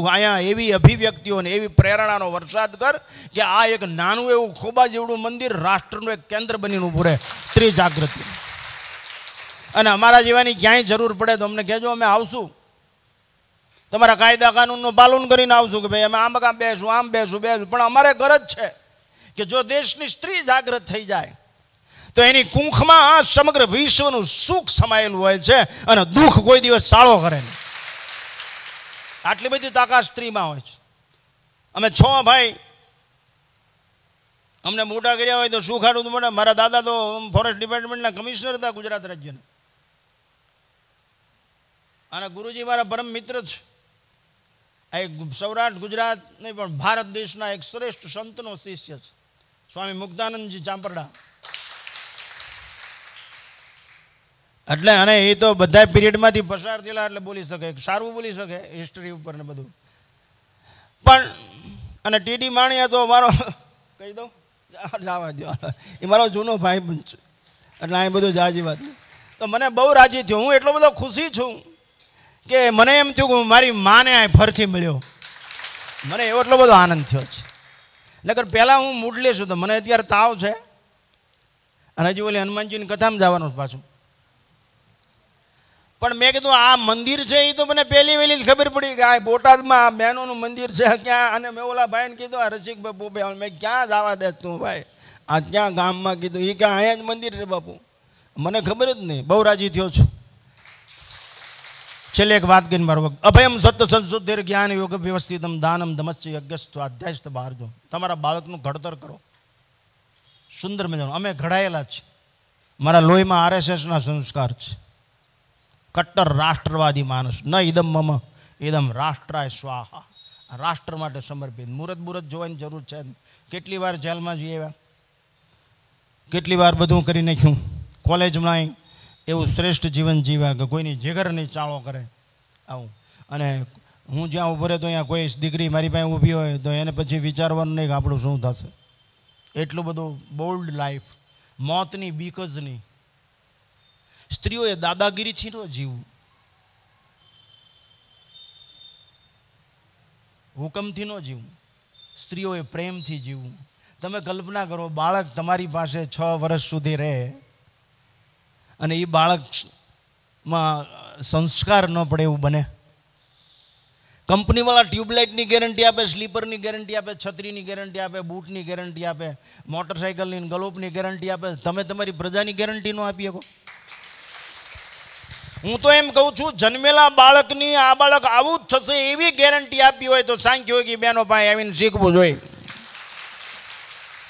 તું અહીંયા એવી અભિવ્યક્તિઓને એવી પ્રેરણાનો વરસાદ કર કે આ એક નાનું એવું ખોબા જેવડું મંદિર રાષ્ટ્રનું એક કેન્દ્ર બનીને ઊભું રહે સ્ત્રી જાગૃતિ અને અમારા જેવાની ક્યાંય જરૂર પડે તો અમને કહેજો અમે આવશું તમારા કાયદા કાનૂનનું પાલન કરીને આવશું કે ભાઈ અમે આમ કામ બેસું આમ બેસું બેસું પણ અમારે ગરજ છે કે જો દેશની સ્ત્રી જાગૃત થઈ જાય તો એની કુંખમાં આ સમગ્ર વિશ્વનું સુખ સમાયેલું હોય છે અને દુઃખ કોઈ દિવસ સાળો કરે નહીં આટલી બધી તાકાત સ્ત્રીમાં હોય છે અમે છ ભાઈ અમને મોટા કર્યા હોય તો શું ખાડું મોટા મારા દાદા તો ફોરેસ્ટ ડિપાર્ટમેન્ટના કમિશનર હતા ગુજરાત રાજ્યના અને ગુરુજી મારા પરમ મિત્ર છે આ એક સૌરાષ્ટ્ર ગુજરાત નહીં પણ ભારત દેશના એક શ્રેષ્ઠ સંતનો શિષ્ય છે સ્વામી મુગ્ધાનંદજી ચાંપરડા એટલે અને એ તો બધા પિરિયડમાંથી પસાર થયેલા એટલે બોલી શકે સારું બોલી શકે હિસ્ટરી ઉપર ને બધું પણ અને ટીડી માણિયા તો મારો કહી દઉં જવા દો એ મારો જૂનો ભાઈ પણ છે એટલે અહીં બધું જાજી વાત તો મને બહુ રાજી થયો હું એટલો બધો ખુશી છું કે મને એમ થયું કે મારી માને આ ફરથી મળ્યો મને એવો એટલો બધો આનંદ થયો છે નકર પહેલાં હું મૂડ છું તો મને અત્યારે તાવ છે અને હજી ઓલી હનુમાનજીની કથામાં જવાનું પાછું પણ મેં કીધું આ મંદિર છે એ તો મને પહેલી વહેલી જ ખબર પડી કે આ બોટાદમાં બહેનોનું મંદિર છે ક્યાં અને મેં ઓલા ભાઈને કીધું આ બાપુ બે મેં ક્યાં જવા દે તું ભાઈ આ ક્યાં ગામમાં કીધું એ ક્યાં અહીંયા જ મંદિર છે બાપુ મને ખબર જ નહીં બહુ રાજી થયો છું છેલ્લે એક વાત કહીને મારો વખત અભયમ સત્ય સંશોધેર જ્ઞાન યોગ વ્યવસ્થિતમ દાનમ ધમસ્ય યજ્ઞસ્વ બહાર જો તમારા બાળકનું ઘડતર કરો સુંદર મજાનું અમે ઘડાયેલા છે મારા લોહીમાં આરએસએસના સંસ્કાર છે કટ્ટર રાષ્ટ્રવાદી માણસ ન ઇદમ મમ ઇદમ રાષ્ટ્રાય સ્વાહા રાષ્ટ્ર માટે સમર્પિત મુરત મુરત જોવાની જરૂર છે કેટલી વાર જેલમાં જઈ કેટલી વાર બધું કરી નાખ્યું કોલેજમાં એવું શ્રેષ્ઠ જીવન જીવ્યા કે કોઈની જીગરની ચાળો કરે આવું અને હું જ્યાં ઉભો રહેતો અહીંયા કોઈ દીકરી મારી પાસે ઊભી હોય તો એને પછી વિચારવાનું નહીં કે આપણું શું થશે એટલું બધું બોલ્ડ લાઈફ મોતની બીક જ નહીં સ્ત્રીઓએ દાદાગીરીથી ન જીવવું હુકમથી ન જીવવું સ્ત્રીઓએ પ્રેમથી જીવવું તમે કલ્પના કરો બાળક તમારી પાસે છ વર્ષ સુધી રહે અને એ બાળકમાં સંસ્કાર ન પડે એવું બને કંપનીવાળા ટ્યુબલાઇટની ગેરંટી આપે સ્લીપરની ગેરંટી આપે છત્રીની ગેરંટી આપે બૂટની ગેરંટી આપે મોટરસાઇકલની ગલોપની ગેરંટી આપે તમે તમારી પ્રજાની ગેરંટી ન આપી શકો હું તો એમ કહું છું જન્મેલા બાળકની આ બાળક આવું જ થશે એવી ગેરંટી આપી હોય તો સાંખી હોય કે બેનો પાસે આવીને શીખવું જોઈએ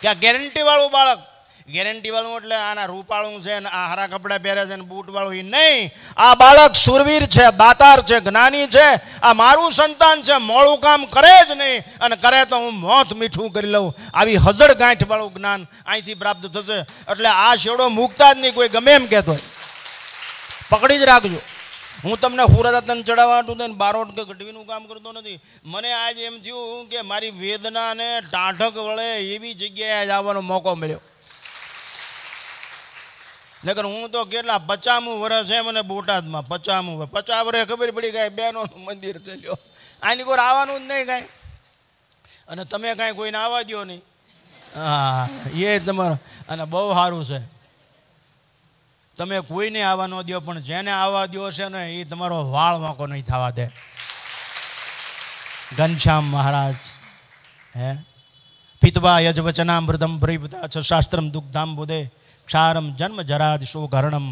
કે આ ગેરંટીવાળું બાળક ગેરંટીવાળું એટલે આના રૂપાળું છે ને આ હરા કપડાં પહેરે છે ને બૂટવાળું એ નહીં આ બાળક સુરવીર છે બાતાર છે જ્ઞાની છે આ મારું સંતાન છે મોડું કામ કરે જ નહીં અને કરે તો હું મોત મીઠું કરી લઉં આવી હજડ ગાંઠવાળું જ્ઞાન અહીંથી પ્રાપ્ત થશે એટલે આ શેડો મૂકતા જ નહીં કોઈ ગમે એમ કહેતો હોય પકડી જ રાખજો હું તમને હુરાદાતન ચડાવવાનું થઈને બારોટ કે ગઢવીનું કામ કરતો નથી મને આજ એમ થયું કે મારી વેદનાને ટાઢક વળે એવી જગ્યાએ જવાનો મોકો મળ્યો નગર હું તો કેટલા પચામું વર્ષ છે મને બોટાદમાં પચામું વર્ષ પચાસ વર્ષે ખબર પડી ગઈ બહેનોનું મંદિર ગયેલો આની કોઈ આવવાનું જ નહીં કાંઈ અને તમે કાંઈ કોઈને આવવા દો નહીં હા એ તમારો અને બહુ સારું છે તમે કોઈને આવવા ન દો પણ જેને આવવા દો છે ને એ તમારો વાળ વાંકો નહીં થવા દે ઘનશ્યામ મહારાજ હે પિતવા યજવચનામૃતમ ભ્રીપતા છ શાસ્ત્રમ દુગ્ધામ બુદે ક્ષારમ જન્મ જરાદિશો ઘરણમ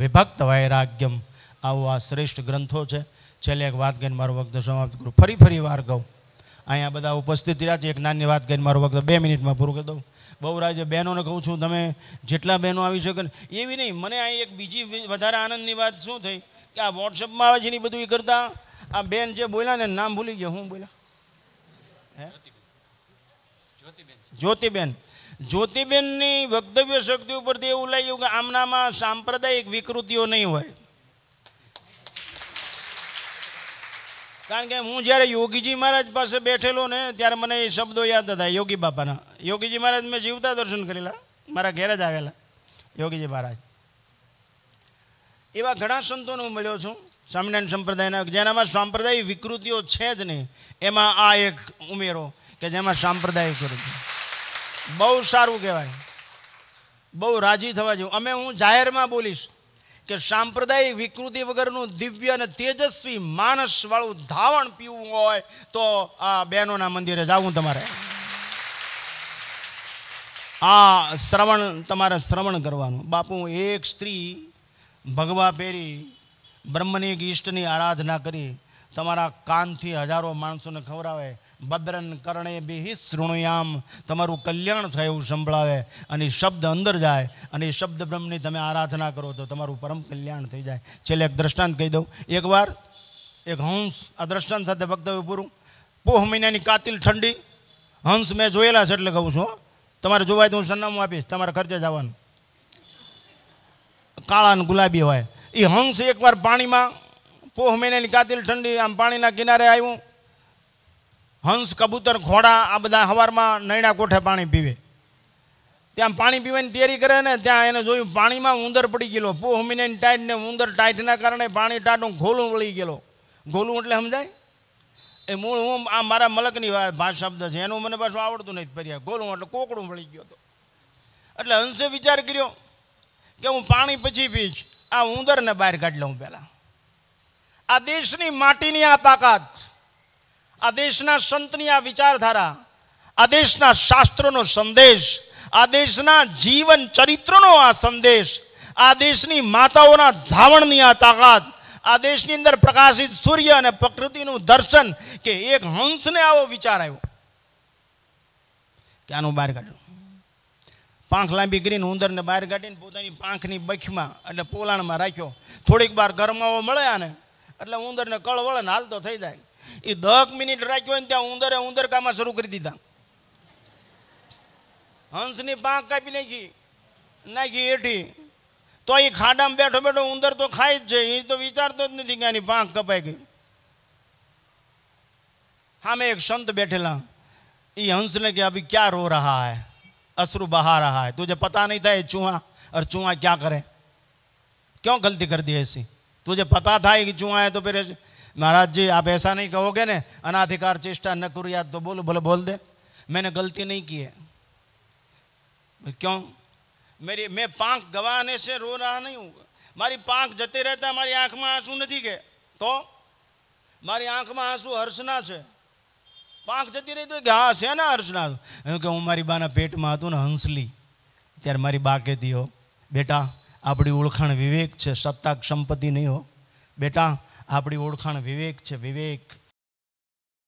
વિભક્ત વૈરાગ્યમ આવું આ શ્રેષ્ઠ ગ્રંથો છે છેલ્લે એક વાત ગઈને મારો વખત સમાપ્ત કરું ફરી ફરી વાર કહું અહીંયા બધા ઉપસ્થિત રહ્યા છે એક નાની વાત ગઈને મારો વખત બે મિનિટમાં પૂરું કરી દઉં બહુ રાજ બહેનોને કહું છું તમે જેટલા બહેનો આવી શકે એવી નહીં મને અહીં એક બીજી વધારે આનંદની વાત શું થઈ કે આ વોટ્સઅપમાં આવે છે ને બધું એ કરતાં આ બેન જે બોલ્યા ને નામ ભૂલી ગયા હું બોલ્યા હે જ્યોતિબેન જ્યોતિબેનની વક્તવ્ય શક્તિ ઉપરથી એવું લાગ્યું કે આમનામાં સાંપ્રદાયિક વિકૃતિઓ નહીં હોય કારણ કે હું જ્યારે યોગીજી મહારાજ પાસે બેઠેલો ને ત્યારે મને એ શબ્દો યાદ હતા યોગી બાપાના યોગીજી મહારાજ મેં જીવતા દર્શન કરેલા મારા ઘેર જ આવેલા યોગીજી મહારાજ એવા ઘણા સંતોને હું મળ્યો છું સ્વામિનારાયણ સંપ્રદાયના જેનામાં સાંપ્રદાયિક વિકૃતિઓ છે જ નહીં એમાં આ એક ઉમેરો કે જેમાં સાંપ્રદાયિક વિકૃતિ બહુ સારું કહેવાય બહુ રાજી થવા જેવું અમે હું જાહેરમાં બોલીશ કે સાંપ્રદાયિક વિકૃતિ વગરનું દિવ્ય અને તેજસ્વી માણસવાળું ધાવણ પીવું હોય તો આ બહેનોના મંદિરે જવું તમારે આ શ્રવણ તમારે શ્રવણ કરવાનું બાપુ એક સ્ત્રી ભગવા પહેરી બ્રહ્મની ઈષ્ટની આરાધના કરી તમારા કાનથી હજારો માણસોને ખવડાવે ભદ્રન કરણે બિહિત શૃણુયામ તમારું કલ્યાણ થાય એવું સંભળાવે અને શબ્દ અંદર જાય અને શબ્દ બ્રહ્મની તમે આરાધના કરો તો તમારું પરમ કલ્યાણ થઈ જાય છેલ્લે એક દ્રષ્ટાંત કહી દઉં એકવાર એક હંસ આ દ્રષ્ટાંત સાથે વક્તવ્ય પૂરું પોહ મહિનાની કાતિલ ઠંડી હંસ મેં જોયેલા છે એટલે કહું છું તમારે જોવાય તો હું સરનામું આપીશ તમારે ખર્ચે જવાનું કાળા અને ગુલાબી હોય એ હંસ એકવાર પાણીમાં પોહ મહિનાની કાતિલ ઠંડી આમ પાણીના કિનારે આવ્યું હંસ કબૂતર ઘોડા આ બધા હવારમાં નૈણા કોઠે પાણી પીવે ત્યાં પાણી પીવાની તૈયારી કરે ને ત્યાં એને જોયું પાણીમાં ઉંદર પડી ગયેલો પોહ મહિનાની ટાઈટ ને ઉંદર ટાઈટના કારણે પાણી ટાટું ઘોલું વળી ગયેલો ઘોલું એટલે સમજાય એ મૂળ હું આ મારા મલકની ભાષ શબ્દ છે એનું મને પાછું આવડતું નથી પર્યા ઘોલું એટલે કોકડું વળી ગયો હતો એટલે હંસે વિચાર કર્યો કે હું પાણી પછી પીશ આ ઉંદરને બહાર કાઢી લઉં પહેલાં આ દેશની માટીની આ તાકાત આ દેશના સંતની આ વિચારધારા આ દેશના શાસ્ત્રોનો સંદેશ આ દેશના જીવન ચરિત્રનો આ સંદેશ આ દેશની માતાઓના ધાવણની આ તાકાત આ દેશની અંદર પ્રકાશિત સૂર્ય અને પ્રકૃતિનું દર્શન કે એક હંસને આવો વિચાર આવ્યો કે આનું બહાર કાઢ્યું પાંખ લાંબી કરીને ઉંદરને બહાર કાઢીને પોતાની પાંખની બખીમાં એટલે પોલાણમાં રાખ્યો થોડીક વાર ગરમાવો મળ્યા ને એટલે ઉંદરને કળવળન હાલતો થઈ જાય ઈ 10 મિનિટ રાખ્યો ને ત્યાં ઉંદરે ઉંદરકામા શરૂ કરી દીધા હંસની પાંખ કઈ નહીં ગઈ નહી એટી તો અહીં ખાડામાં બેઠો બેઠો ઉંદર તો ખાઈ જ છે ઈ તો વિચારતો જ નધી કેની પાંખ કપાઈ ગઈ અમે એક શાંત બેઠેલા ઈ હંસને કે અભી શું રો રહા હૈ અશ્રુ બહા રહા હૈ तुझे पता नहीं था એ ચૂહા અર ચૂહા ક્યા કરે ક્યો ગલતી કર દિયે ایسی तुझे पता था कि चूँ आए तो फिर महाराज जी आप ऐसा नहीं कहोगे ना अनाधिकार चेष्टा न करिया तो बोलो बोले बोल दे मैंने गलती नहीं की है क्यों मेरी मैं पाख गवाने से रो रहा नहीं हूँ मारी पांख जते रहता है मारी आँख में आंसू नहीं गए तो मारी आँख में आंसू हर्षना से पाख जती रही तो घास है ना हर्षना क्योंकि हूँ मारी बाना पेट में आतू ना हंसली त्यार मारी कहती हो बेटा આપણી ઓળખાણ વિવેક છે સત્તાક સંપત્તિ નહીં હો બેટા આપણી ઓળખાણ વિવેક છે વિવેક